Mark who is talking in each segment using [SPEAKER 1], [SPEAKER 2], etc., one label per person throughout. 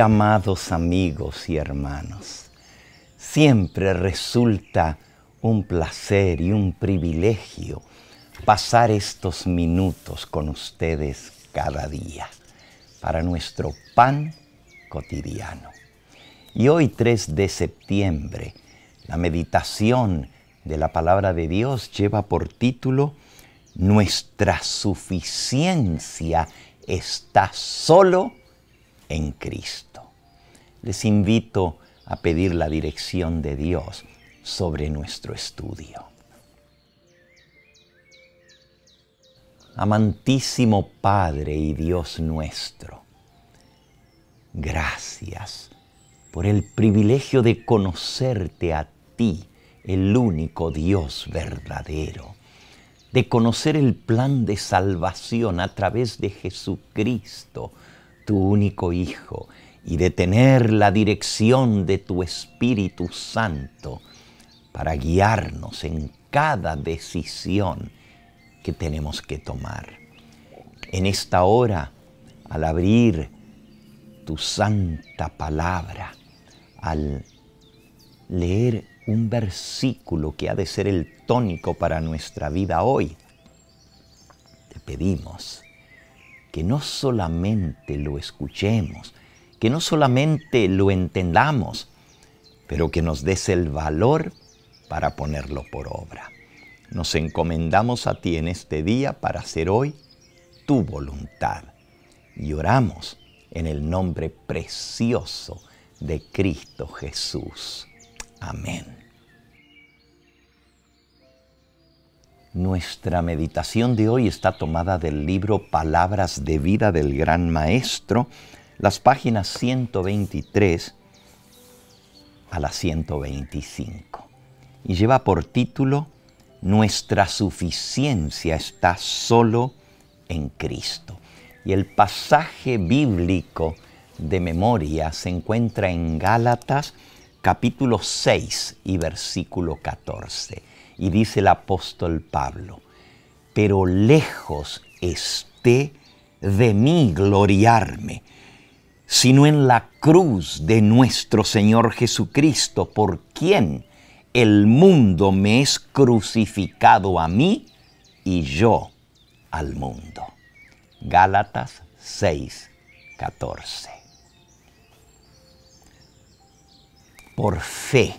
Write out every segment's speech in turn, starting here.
[SPEAKER 1] amados amigos y hermanos, siempre resulta un placer y un privilegio pasar estos minutos con ustedes cada día para nuestro pan cotidiano. Y hoy 3 de septiembre, la meditación de la palabra de Dios lleva por título Nuestra suficiencia está solo en Cristo. Les invito a pedir la dirección de Dios sobre nuestro estudio. Amantísimo Padre y Dios nuestro, gracias por el privilegio de conocerte a ti, el único Dios verdadero, de conocer el plan de salvación a través de Jesucristo, tu único Hijo, y de tener la dirección de tu Espíritu Santo para guiarnos en cada decisión que tenemos que tomar. En esta hora, al abrir tu santa palabra, al leer un versículo que ha de ser el tónico para nuestra vida hoy, te pedimos que no solamente lo escuchemos, que no solamente lo entendamos, pero que nos des el valor para ponerlo por obra. Nos encomendamos a ti en este día para hacer hoy tu voluntad. Y oramos en el nombre precioso de Cristo Jesús. Amén. Nuestra meditación de hoy está tomada del libro Palabras de vida del Gran Maestro, las páginas 123 a las 125. Y lleva por título Nuestra suficiencia está solo en Cristo. Y el pasaje bíblico de memoria se encuentra en Gálatas capítulo 6 y versículo 14. Y dice el apóstol Pablo, pero lejos esté de mí gloriarme, sino en la cruz de nuestro Señor Jesucristo, por quien el mundo me es crucificado a mí y yo al mundo. Gálatas 6, 14. por fe.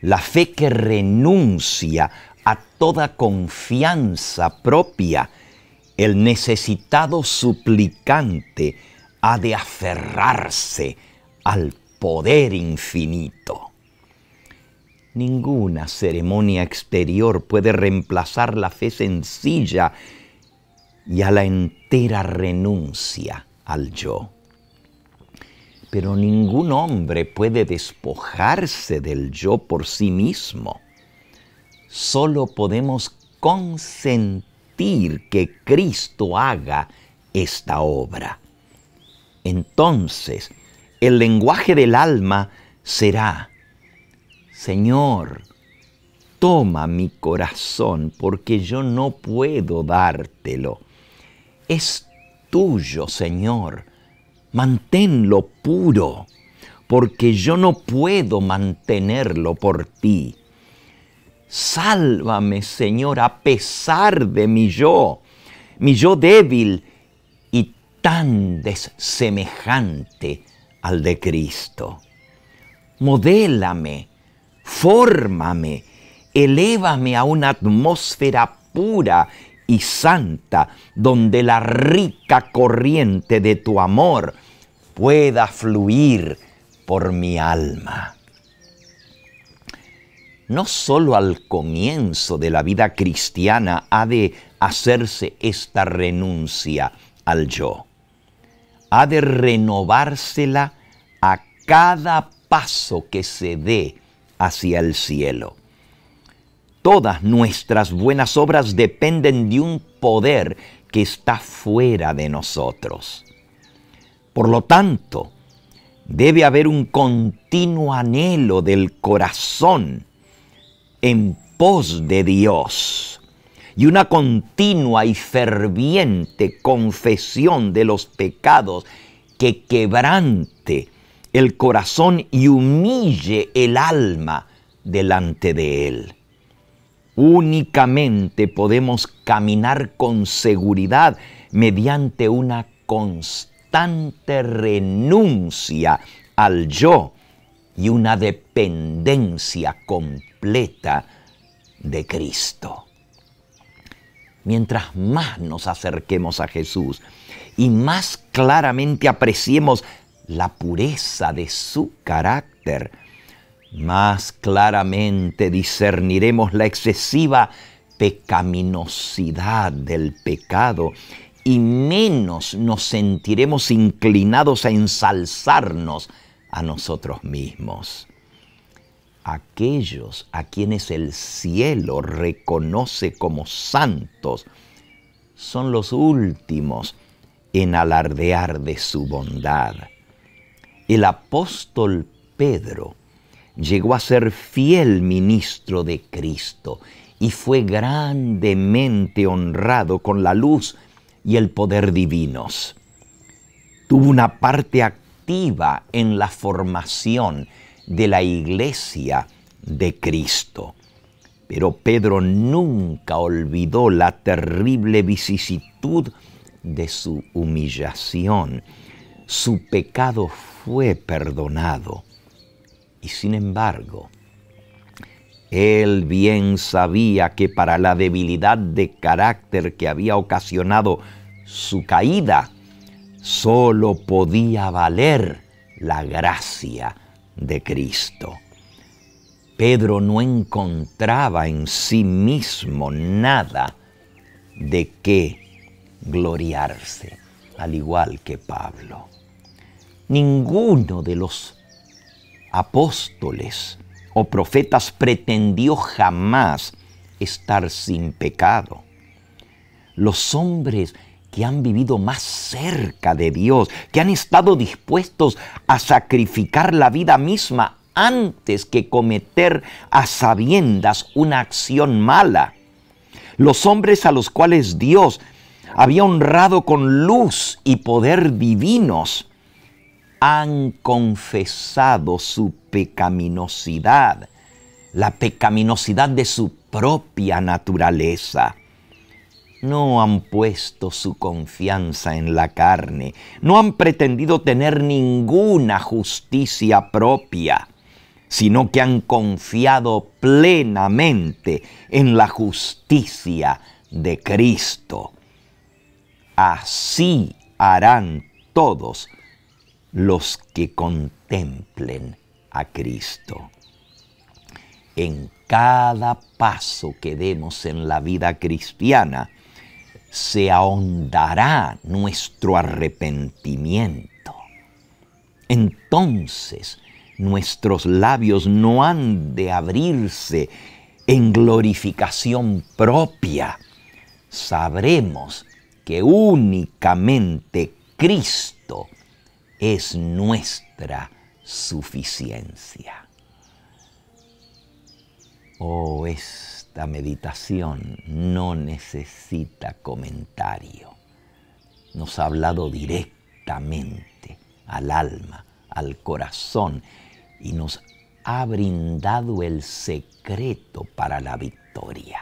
[SPEAKER 1] La fe que renuncia a toda confianza propia. El necesitado suplicante ha de aferrarse al poder infinito. Ninguna ceremonia exterior puede reemplazar la fe sencilla y a la entera renuncia al yo. Pero ningún hombre puede despojarse del yo por sí mismo. Solo podemos consentir que Cristo haga esta obra. Entonces, el lenguaje del alma será, Señor, toma mi corazón porque yo no puedo dártelo. Es tuyo, Señor manténlo puro, porque yo no puedo mantenerlo por ti. Sálvame, Señor, a pesar de mi yo, mi yo débil y tan desemejante al de Cristo. Modélame, fórmame, elévame a una atmósfera pura y santa, donde la rica corriente de tu amor pueda fluir por mi alma. No solo al comienzo de la vida cristiana ha de hacerse esta renuncia al yo, ha de renovársela a cada paso que se dé hacia el cielo. Todas nuestras buenas obras dependen de un poder que está fuera de nosotros. Por lo tanto, debe haber un continuo anhelo del corazón en pos de Dios y una continua y ferviente confesión de los pecados que quebrante el corazón y humille el alma delante de Él. Únicamente podemos caminar con seguridad mediante una constante renuncia al yo y una dependencia completa de Cristo. Mientras más nos acerquemos a Jesús y más claramente apreciemos la pureza de su carácter, más claramente discerniremos la excesiva pecaminosidad del pecado y menos nos sentiremos inclinados a ensalzarnos a nosotros mismos. Aquellos a quienes el cielo reconoce como santos son los últimos en alardear de su bondad. El apóstol Pedro llegó a ser fiel ministro de Cristo y fue grandemente honrado con la luz y el poder divinos. Tuvo una parte activa en la formación de la iglesia de Cristo. Pero Pedro nunca olvidó la terrible vicisitud de su humillación. Su pecado fue perdonado y sin embargo, él bien sabía que para la debilidad de carácter que había ocasionado su caída, solo podía valer la gracia de Cristo. Pedro no encontraba en sí mismo nada de qué gloriarse, al igual que Pablo. Ninguno de los apóstoles o profetas pretendió jamás estar sin pecado. Los hombres que han vivido más cerca de Dios, que han estado dispuestos a sacrificar la vida misma antes que cometer a sabiendas una acción mala. Los hombres a los cuales Dios había honrado con luz y poder divinos, han confesado su pecaminosidad, la pecaminosidad de su propia naturaleza. No han puesto su confianza en la carne, no han pretendido tener ninguna justicia propia, sino que han confiado plenamente en la justicia de Cristo. Así harán todos los que contemplen a Cristo. En cada paso que demos en la vida cristiana, se ahondará nuestro arrepentimiento. Entonces nuestros labios no han de abrirse en glorificación propia. Sabremos que únicamente Cristo es nuestra suficiencia. Oh, esta meditación no necesita comentario. Nos ha hablado directamente al alma, al corazón y nos ha brindado el secreto para la victoria.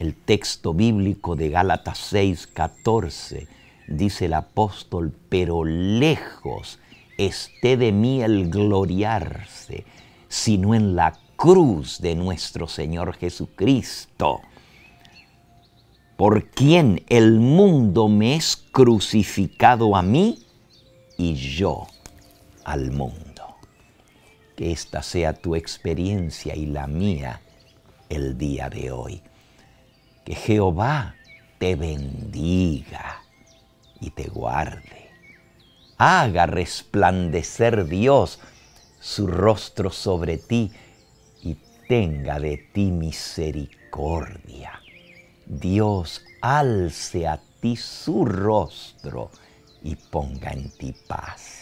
[SPEAKER 1] El texto bíblico de Gálatas 6, 14 dice el apóstol, pero lejos esté de mí el gloriarse, sino en la cruz de nuestro Señor Jesucristo, por quien el mundo me es crucificado a mí y yo al mundo. Que esta sea tu experiencia y la mía el día de hoy. Que Jehová te bendiga y te guarde. Haga resplandecer Dios su rostro sobre ti y tenga de ti misericordia. Dios alce a ti su rostro y ponga en ti paz.